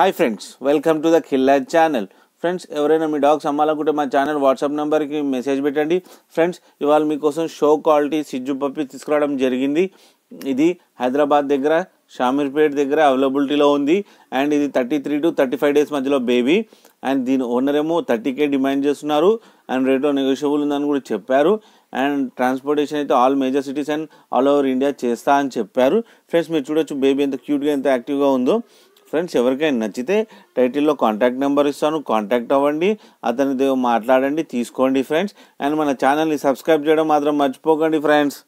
hi friends welcome to the Khilla channel friends ఎవరైనా మీ dogs అమ్మాలనుకుంటే మా ఛానల్ వాట్సాప్ నెంబర్కి మెసేజ్ పెట్టండి ఫ్రెండ్స్ ఇవాళ మీకోసం షో క్వాలిటీ సిజ్జు పప్పి తీసుకురావడం జరిగింది ఇది హైదరాబాద్ దగ్గర షామీర్పేట్ దగ్గర అవైలబిలిటీలో ఉంది అండ్ ఇది thirty three to thirty five days మధ్యలో బేబీ అండ్ దీని ఓనర్ ఏమో థర్టీకే డిమాండ్ చేస్తున్నారు అండ్ రేట్లో నెగోషియబుల్ ఉందని కూడా చెప్పారు అండ్ ట్రాన్స్పోర్టేషన్ అయితే all major cities and all over India చేస్తా అని చెప్పారు ఫ్రెండ్స్ మీరు చూడొచ్చు బేబీ ఎంత క్యూట్గా ఎంత యాక్టివ్గా ఉందో ఫ్రెండ్స్ ఎవరికైనా నచ్చితే టైటిల్లో కాంటాక్ట్ నెంబర్ ఇస్తాను కాంటాక్ట్ అవ్వండి అతనితో మాట్లాడండి తీసుకోండి ఫ్రెండ్స్ అండ్ మన ఛానల్ని సబ్స్క్రైబ్ చేయడం మాత్రం మర్చిపోకండి ఫ్రెండ్స్